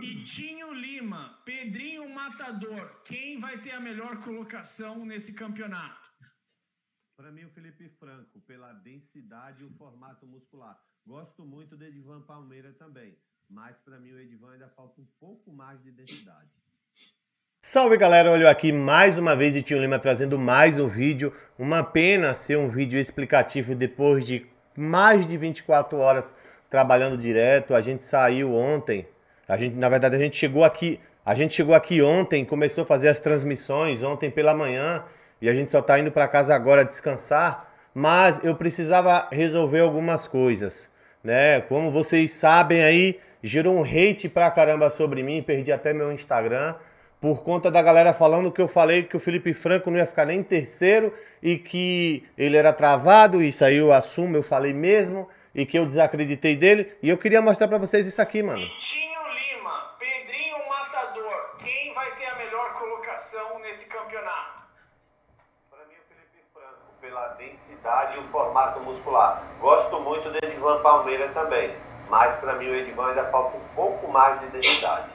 Titinho Lima, Pedrinho Matador, quem vai ter a melhor colocação nesse campeonato? Para mim, o Felipe Franco, pela densidade e o formato muscular. Gosto muito do Edvan Palmeira também, mas para mim o Edvan ainda falta um pouco mais de densidade. Salve galera, olha aqui mais uma vez E Tio Lima trazendo mais um vídeo. Uma pena ser um vídeo explicativo depois de mais de 24 horas trabalhando direto. A gente saiu ontem a gente, na verdade, a gente chegou aqui, a gente chegou aqui ontem, começou a fazer as transmissões ontem pela manhã e a gente só está indo para casa agora descansar, mas eu precisava resolver algumas coisas, né? Como vocês sabem aí, gerou um hate pra caramba sobre mim, perdi até meu Instagram por conta da galera falando que eu falei que o Felipe Franco não ia ficar nem terceiro e que ele era travado, isso aí eu assumo, eu falei mesmo, e que eu desacreditei dele, e eu queria mostrar para vocês isso aqui, mano. Mentira. pela densidade e o formato muscular. Gosto muito do Edivan Palmeira também, mas para mim o Edivan ainda falta um pouco mais de densidade.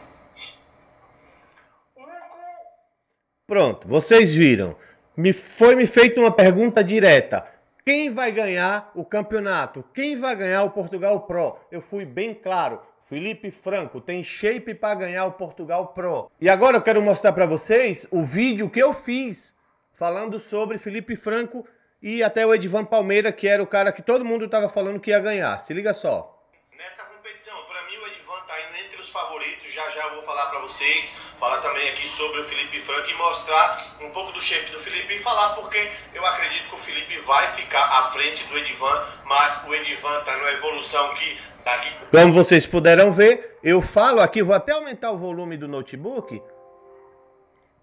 Pronto, vocês viram. Me foi me feita uma pergunta direta. Quem vai ganhar o campeonato? Quem vai ganhar o Portugal Pro? Eu fui bem claro. Felipe Franco tem shape para ganhar o Portugal Pro. E agora eu quero mostrar para vocês o vídeo que eu fiz falando sobre Felipe Franco e até o Edvan Palmeira, que era o cara que todo mundo estava falando que ia ganhar. Se liga só. Nessa competição, para mim o Edvan está indo entre os favoritos. Já já eu vou falar para vocês, falar também aqui sobre o Felipe Franco e mostrar um pouco do shape do Felipe e falar porque eu acredito que o Felipe vai ficar à frente do Edvan, mas o Edvan está numa evolução que daqui. Como vocês puderam ver, eu falo aqui, vou até aumentar o volume do notebook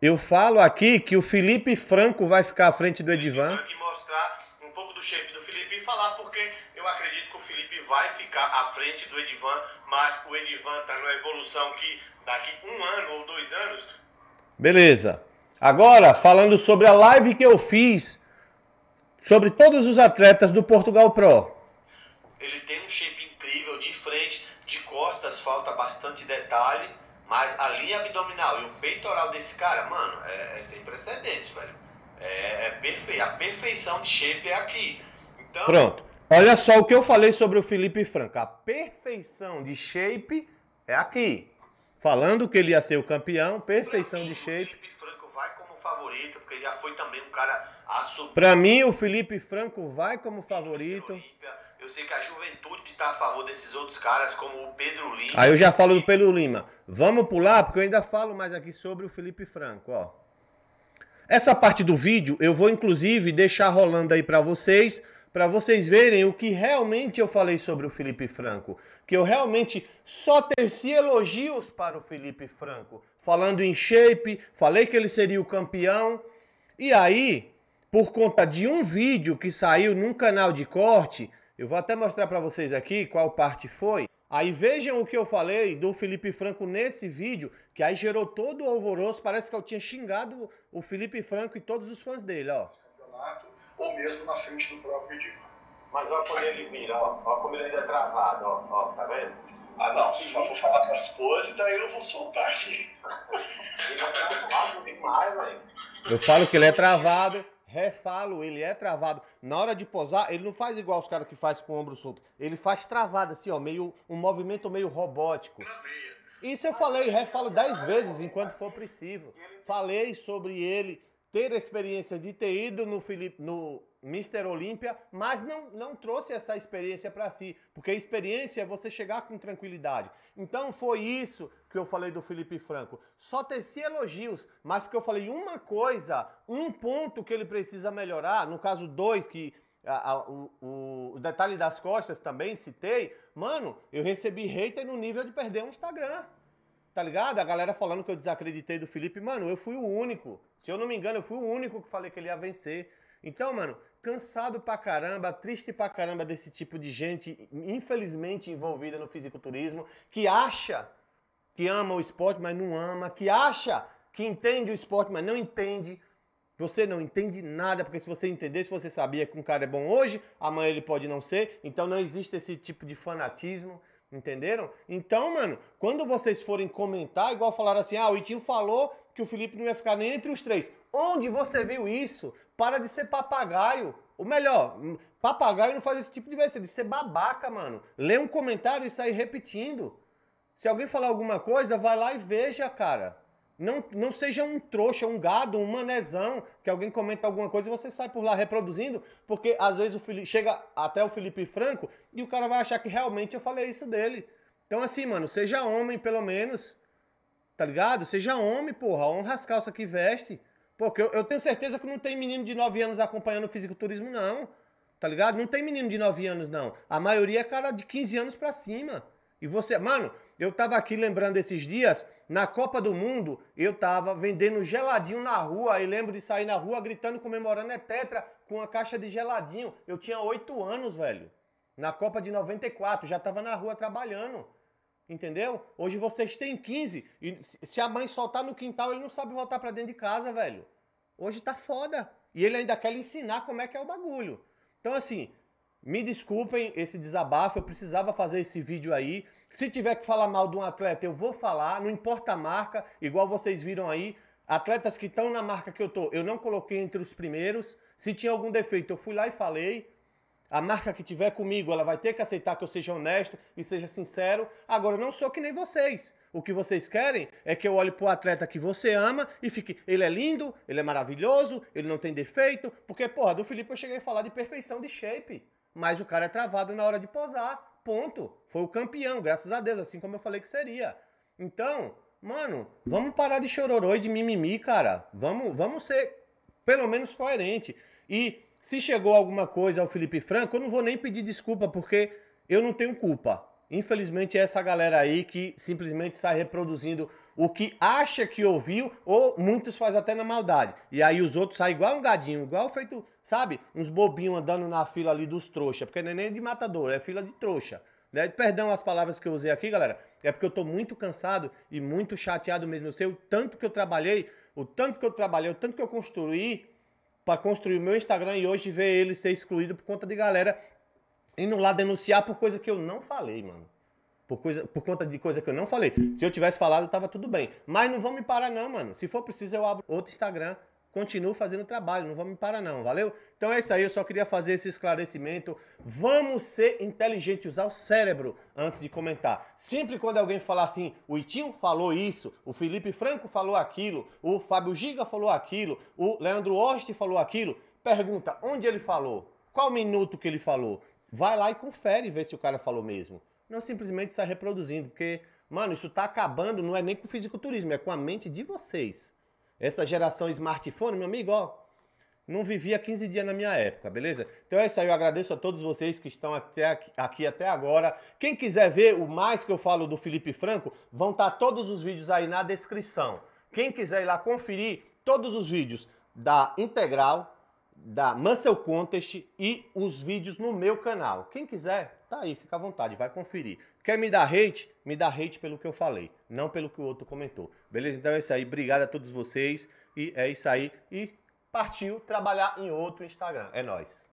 eu falo aqui que o Felipe Franco vai ficar à frente do Edivan. Franco mostrar um pouco do shape do Felipe e falar porque eu acredito que o Felipe vai ficar à frente do Edivan, mas o Edivan está numa evolução que daqui um ano ou dois anos. Beleza. Agora, falando sobre a live que eu fiz sobre todos os atletas do Portugal Pro. Ele tem um shape incrível de frente, de costas falta bastante detalhe mas a linha abdominal e o peitoral desse cara, mano, é, é sem precedentes, velho. É, é perfeito. A perfeição de shape é aqui. Então... Pronto. Olha só o que eu falei sobre o Felipe Franca. A perfeição de shape é aqui. Falando que ele ia ser o campeão, perfeição mim, de shape. O Felipe Franco vai como favorito, porque já foi também um cara a Pra mim, o Felipe Franco vai como favorito. Felipe eu sei que a juventude está a favor desses outros caras, como o Pedro Lima. Aí eu já falo do Pedro Lima. Vamos pular, porque eu ainda falo mais aqui sobre o Felipe Franco, ó. Essa parte do vídeo eu vou inclusive deixar rolando aí para vocês, para vocês verem o que realmente eu falei sobre o Felipe Franco, que eu realmente só teci elogios para o Felipe Franco, falando em shape, falei que ele seria o campeão. E aí, por conta de um vídeo que saiu num canal de corte, eu vou até mostrar para vocês aqui qual parte foi. Aí vejam o que eu falei do Felipe Franco nesse vídeo, que aí gerou todo o alvoroço, parece que eu tinha xingado o Felipe Franco e todos os fãs dele, ó. Ou mesmo na frente do próprio Edivan. Mas olha como ele vira, ó, olha como ele ainda é travado, ó, ó, tá vendo? Ah não, se eu for falar com a esposa, daí eu vou soltar aqui. ele é travado demais, velho. Eu falo que ele é travado, refalo, ele é travado. Na hora de posar, ele não faz igual os caras que faz com o ombro solto. Ele faz travado, assim, ó, meio um movimento meio robótico. Isso eu falei, refalo dez vezes enquanto for preciso. Falei sobre ele ter experiência de ter ido no, Felipe, no Mister Olímpia, mas não, não trouxe essa experiência para si, porque a experiência é você chegar com tranquilidade. Então foi isso que eu falei do Felipe Franco. Só teci elogios, mas porque eu falei uma coisa, um ponto que ele precisa melhorar, no caso dois, que a, a, o, o detalhe das costas também citei, mano, eu recebi hater no nível de perder um Instagram tá ligado? A galera falando que eu desacreditei do Felipe. Mano, eu fui o único. Se eu não me engano, eu fui o único que falei que ele ia vencer. Então, mano, cansado pra caramba, triste pra caramba desse tipo de gente, infelizmente envolvida no fisiculturismo, que acha que ama o esporte, mas não ama, que acha que entende o esporte, mas não entende. Você não entende nada, porque se você entendesse, você sabia que um cara é bom hoje, amanhã ele pode não ser. Então não existe esse tipo de fanatismo, entenderam? Então, mano, quando vocês forem comentar, igual falaram assim: ah, o Itinho falou que o Felipe não ia ficar nem entre os três. Onde você viu isso? Para de ser papagaio. Ou melhor, hum, papagaio não faz esse tipo de besteira, de ser babaca, mano. Lê um comentário e sai repetindo. Se alguém falar alguma coisa, vai lá e veja, cara. Não, não seja um trouxa, um gado, um manezão, que alguém comenta alguma coisa e você sai por lá reproduzindo, porque às vezes o Felipe, chega até o Felipe Franco e o cara vai achar que realmente eu falei isso dele. Então assim, mano, seja homem pelo menos tá ligado? Seja homem, porra, honra as calças que veste. Porque eu, eu tenho certeza que não tem menino de 9 anos acompanhando o fisiculturismo, não. Tá ligado? Não tem menino de 9 anos, não. A maioria é cara de 15 anos pra cima. E você, mano, eu tava aqui lembrando esses dias, na Copa do Mundo, eu tava vendendo geladinho na rua, e lembro de sair na rua gritando, comemorando é tetra, com a caixa de geladinho. Eu tinha 8 anos, velho. Na Copa de 94, já tava na rua trabalhando. Entendeu? Hoje vocês têm 15 e se a mãe soltar tá no quintal, ele não sabe voltar para dentro de casa, velho. Hoje tá foda. E ele ainda quer ensinar como é que é o bagulho. Então, assim, me desculpem esse desabafo, eu precisava fazer esse vídeo aí. Se tiver que falar mal de um atleta, eu vou falar, não importa a marca, igual vocês viram aí. Atletas que estão na marca que eu tô, eu não coloquei entre os primeiros. Se tinha algum defeito, eu fui lá e falei. A marca que tiver comigo, ela vai ter que aceitar que eu seja honesto e seja sincero. Agora, não sou que nem vocês. O que vocês querem é que eu olhe para o atleta que você ama e fique, ele é lindo, ele é maravilhoso, ele não tem defeito. Porque, porra, do Felipe eu cheguei a falar de perfeição de shape. Mas o cara é travado na hora de posar. Ponto. Foi o campeão, graças a Deus, assim como eu falei que seria. Então, mano, vamos parar de chororô e de mimimi, cara. Vamos, vamos ser pelo menos coerente. E se chegou alguma coisa ao Felipe Franco, eu não vou nem pedir desculpa, porque eu não tenho culpa. Infelizmente, é essa galera aí que simplesmente sai reproduzindo o que acha que ouviu, ou muitos faz até na maldade. E aí os outros saem igual um gadinho, igual feito, sabe? Uns bobinhos andando na fila ali dos trouxa, porque não é nem de matador, é fila de trouxa. Né? Perdão as palavras que eu usei aqui, galera. É porque eu tô muito cansado e muito chateado mesmo. Eu sei o tanto que eu trabalhei, o tanto que eu trabalhei, o tanto que eu construí para construir o meu Instagram e hoje ver ele ser excluído por conta de galera indo lá denunciar por coisa que eu não falei, mano. Por, coisa, por conta de coisa que eu não falei. Se eu tivesse falado, tava tudo bem. Mas não vão me parar, não, mano. Se for preciso, eu abro outro Instagram continuo fazendo trabalho, não vou me parar não, valeu? Então é isso aí, eu só queria fazer esse esclarecimento. Vamos ser inteligentes, usar o cérebro antes de comentar. Sempre quando alguém falar assim, o Itinho falou isso, o Felipe Franco falou aquilo, o Fábio Giga falou aquilo, o Leandro Oste falou aquilo, pergunta onde ele falou, qual minuto que ele falou. Vai lá e confere e vê se o cara falou mesmo. Não simplesmente sai reproduzindo, porque, mano, isso tá acabando, não é nem com o fisiculturismo, é com a mente de vocês. Essa geração smartphone, meu amigo, ó, não vivia 15 dias na minha época, beleza? Então é isso aí, eu agradeço a todos vocês que estão até aqui, aqui até agora. Quem quiser ver o mais que eu falo do Felipe Franco, vão estar tá todos os vídeos aí na descrição. Quem quiser ir lá conferir todos os vídeos da Integral, da Muscle Contest e os vídeos no meu canal. Quem quiser, tá aí, fica à vontade, vai conferir. Quer me dar hate? Me dá hate pelo que eu falei, não pelo que o outro comentou. Beleza? Então é isso aí. Obrigado a todos vocês e é isso aí. E partiu trabalhar em outro Instagram. É nós.